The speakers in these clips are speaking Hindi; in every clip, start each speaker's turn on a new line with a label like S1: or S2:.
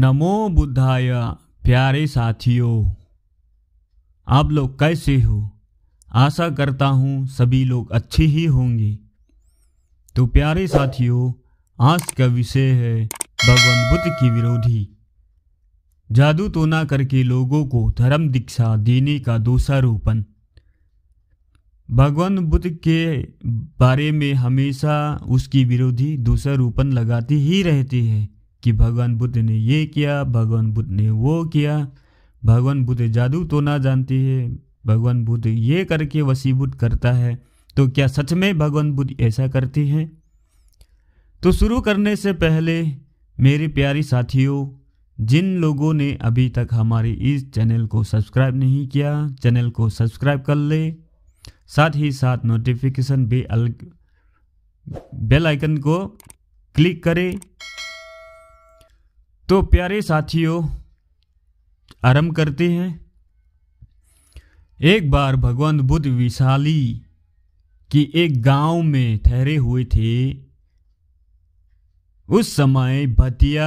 S1: नमो बुद्धाय प्यारे साथियों आप लोग कैसे हो आशा करता हूँ सभी लोग अच्छे ही होंगे तो प्यारे साथियों आज का विषय है भगवान बुद्ध की विरोधी जादू टोना करके लोगों को धर्म दीक्षा देने का दोषारोपण भगवान बुद्ध के बारे में हमेशा उसकी विरोधी दूसरा रूपन लगाते ही रहते हैं कि भगवान बुद्ध ने ये किया भगवान बुद्ध ने वो किया भगवान बुद्ध जादू तो ना जानते हैं भगवान बुद्ध ये करके वसीभूत करता है तो क्या सच में भगवान बुद्ध ऐसा करते हैं तो शुरू करने से पहले मेरे प्यारे साथियों जिन लोगों ने अभी तक हमारे इस चैनल को सब्सक्राइब नहीं किया चैनल को सब्सक्राइब कर ले साथ ही साथ नोटिफिकेशन भी बेल आइकन को क्लिक करें तो प्यारे साथियों आरंभ करते हैं एक बार भगवान बुद्ध विशाली कि एक गांव में ठहरे हुए थे उस समय भतिया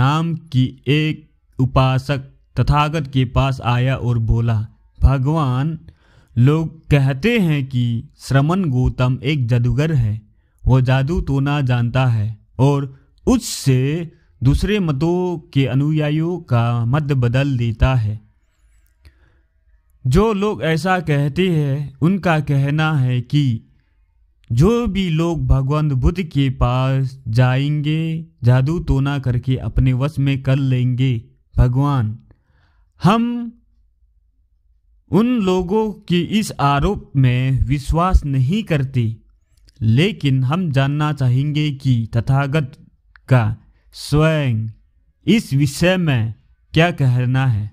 S1: नाम की एक उपासक तथागत के पास आया और बोला भगवान लोग कहते हैं कि श्रमण गौतम एक जादूगर है वो जादू तो ना जानता है और उससे दूसरे मतों के अनुयायियों का मत बदल देता है जो लोग ऐसा कहते हैं उनका कहना है कि जो भी लोग भगवान बुद्ध के पास जाएंगे जादू टोना करके अपने वश में कर लेंगे भगवान हम उन लोगों के इस आरोप में विश्वास नहीं करते लेकिन हम जानना चाहेंगे कि तथागत का स्वयं इस विषय में क्या कहना है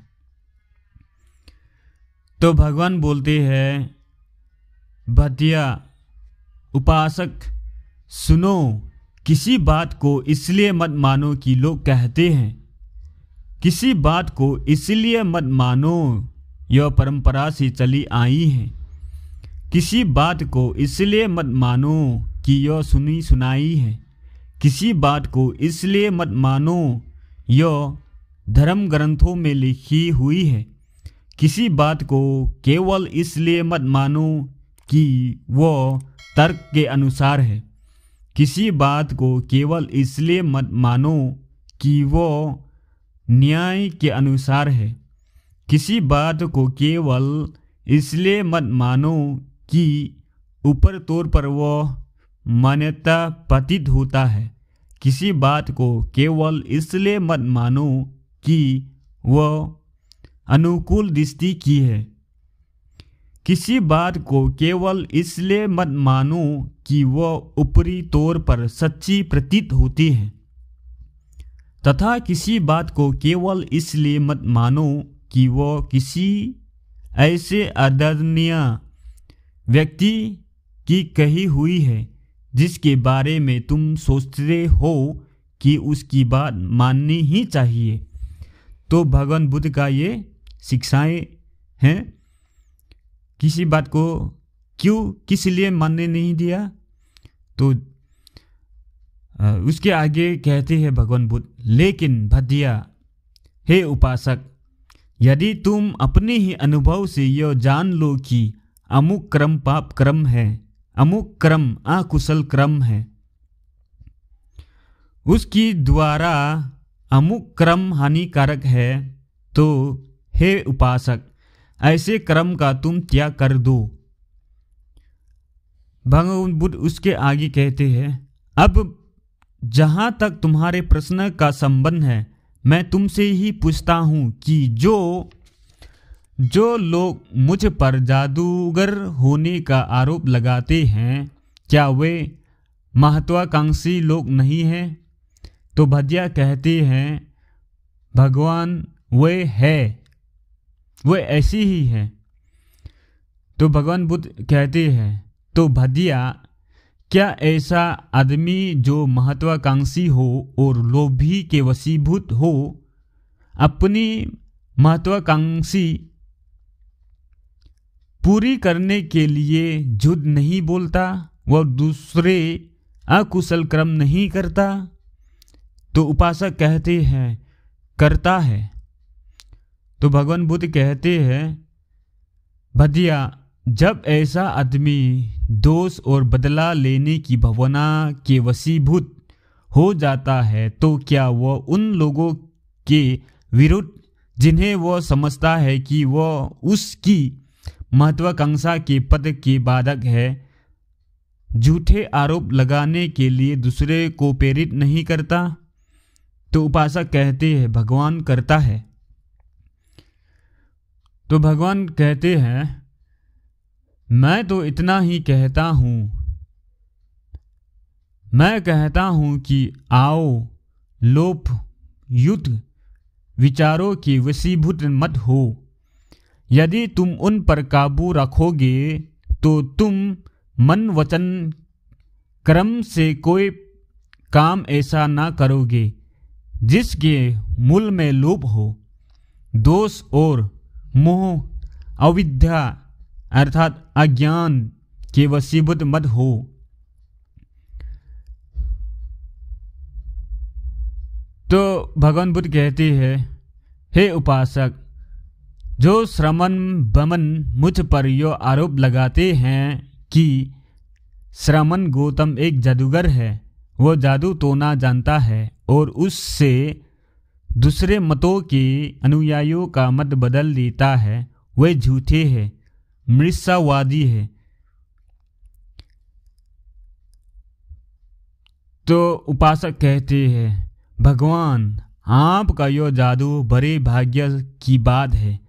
S1: तो भगवान बोलते हैं भतिया उपासक सुनो किसी बात को इसलिए मत मानो कि लोग कहते हैं किसी बात को इसलिए मत मानो यह परंपरा से चली आई है किसी बात को इसलिए मत मानो कि यह सुनी सुनाई है किसी बात को इसलिए मत मानो यो धर्म ग्रंथों में लिखी हुई है किसी बात को केवल इसलिए मत मानो कि वो तर्क के अनुसार है किसी बात को केवल इसलिए मत मानो कि वो न्याय के अनुसार है किसी बात को केवल इसलिए मत मानो कि ऊपर तौर पर वह मान्यता पतित होता है किसी बात को केवल इसलिए मत मानो कि वह अनुकूल दृष्टि की है किसी बात को केवल इसलिए मत मानो कि वह ऊपरी तौर पर सच्ची प्रतीत होती है तथा किसी बात को केवल इसलिए मत मानो कि वह किसी ऐसे आदरणीय व्यक्ति की कही हुई है जिसके बारे में तुम सोचते हो कि उसकी बात माननी ही चाहिए तो भगवान बुद्ध का ये शिक्षाएं हैं किसी बात को क्यों किस लिए मानने नहीं दिया तो उसके आगे कहते हैं भगवान बुद्ध लेकिन भदिया हे उपासक यदि तुम अपने ही अनुभव से यह जान लो कि अमुक क्रम पाप क्रम है अमुक क्रम अकुशल क्रम है उसकी द्वारा अमुक क्रम हानिकारक है तो हे उपासक ऐसे क्रम का तुम त्याग कर दो भगवान बुद्ध उसके आगे कहते हैं अब जहाँ तक तुम्हारे प्रश्न का संबंध है मैं तुमसे ही पूछता हूँ कि जो जो लोग मुझ पर जादूगर होने का आरोप लगाते हैं क्या वे महत्वाकांक्षी लोग नहीं हैं तो भजिया कहते हैं भगवान वे है वे ऐसी ही हैं तो भगवान बुद्ध कहते हैं तो भदिया क्या ऐसा आदमी जो महत्वाकांक्षी हो और लोभी के वसीभूत हो अपनी महत्वाकांक्षी पूरी करने के लिए जुद नहीं बोलता वह दूसरे अकुशल क्रम नहीं करता तो उपासक कहते हैं करता है तो भगवान बुद्ध कहते हैं भदिया जब ऐसा आदमी दोष और बदला लेने की भावना के वसीभूत हो जाता है तो क्या वह उन लोगों के विरुद्ध जिन्हें वह समझता है कि वह उसकी महत्वाकांक्षा के पद की बाधक है झूठे आरोप लगाने के लिए दूसरे को प्रेरित नहीं करता तो उपासक कहते हैं भगवान करता है तो भगवान कहते हैं मैं तो इतना ही कहता हूँ मैं कहता हूँ कि आओ लोप युद्ध विचारों के वसीभूत मत हो यदि तुम उन पर काबू रखोगे तो तुम मन वचन क्रम से कोई काम ऐसा ना करोगे जिसके मूल में लोभ हो दोष और मोह अविद्या अर्थात अज्ञान के वसीभूत मत हो तो भगवान बुद्ध कहते हैं हे उपासक जो श्रमण बमन मुझ पर यो आरोप लगाते हैं कि श्रमण गौतम एक जादूगर है वो जादू ना जानता है और उससे दूसरे मतों के अनुयायियों का मत बदल देता है वे झूठे है मृषावादी है तो उपासक कहते हैं भगवान आपका यो जादू बड़े भाग्य की बात है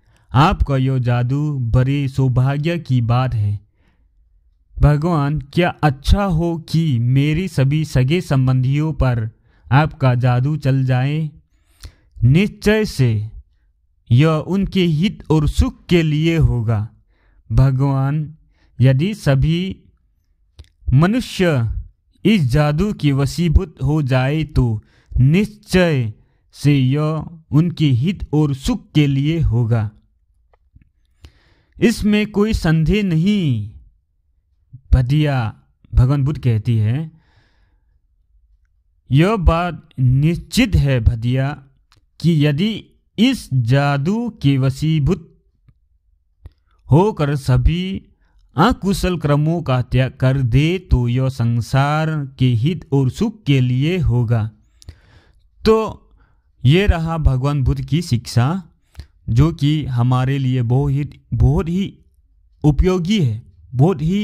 S1: आपका यो जादू बड़े सौभाग्य की बात है भगवान क्या अच्छा हो कि मेरे सभी सगे संबंधियों पर आपका जादू चल जाए निश्चय से यह उनके हित और सुख के लिए होगा भगवान यदि सभी मनुष्य इस जादू की वसीभूत हो जाए तो निश्चय से यह उनके हित और सुख के लिए होगा इसमें कोई संधि नहीं बदिया भगवान बुद्ध कहती है यह बात निश्चित है भदिया कि यदि इस जादू के वसीभूत होकर सभी अकुशल क्रमों का त्याग कर दे तो यह संसार के हित और सुख के लिए होगा तो ये रहा भगवान बुद्ध की शिक्षा जो कि हमारे लिए बहुत ही बहुत ही उपयोगी है बहुत ही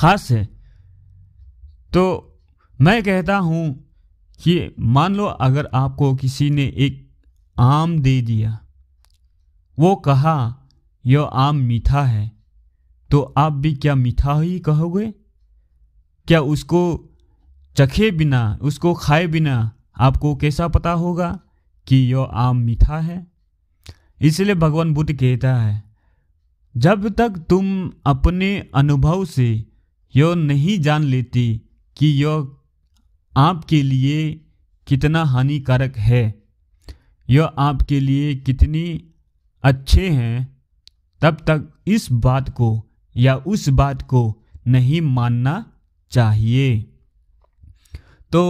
S1: ख़ास है तो मैं कहता हूँ कि मान लो अगर आपको किसी ने एक आम दे दिया वो कहा यह आम मीठा है तो आप भी क्या मीठा ही कहोगे क्या उसको चखे बिना उसको खाए बिना आपको कैसा पता होगा कि यह आम मीठा है इसलिए भगवान बुद्ध कहता है जब तक तुम अपने अनुभव से यो नहीं जान लेती कि यह आपके लिए कितना हानिकारक है यह आपके लिए कितनी अच्छे हैं तब तक इस बात को या उस बात को नहीं मानना चाहिए तो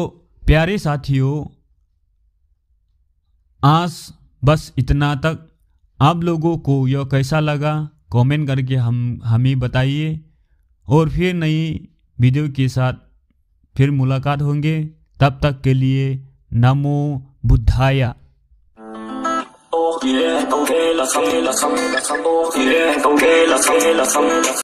S1: प्यारे साथियों आज बस इतना तक आप लोगों को यह कैसा लगा कमेंट करके हम हमें बताइए और फिर नई वीडियो के साथ फिर मुलाकात होंगे तब तक के लिए नमो बुद्धाया Yeah, don't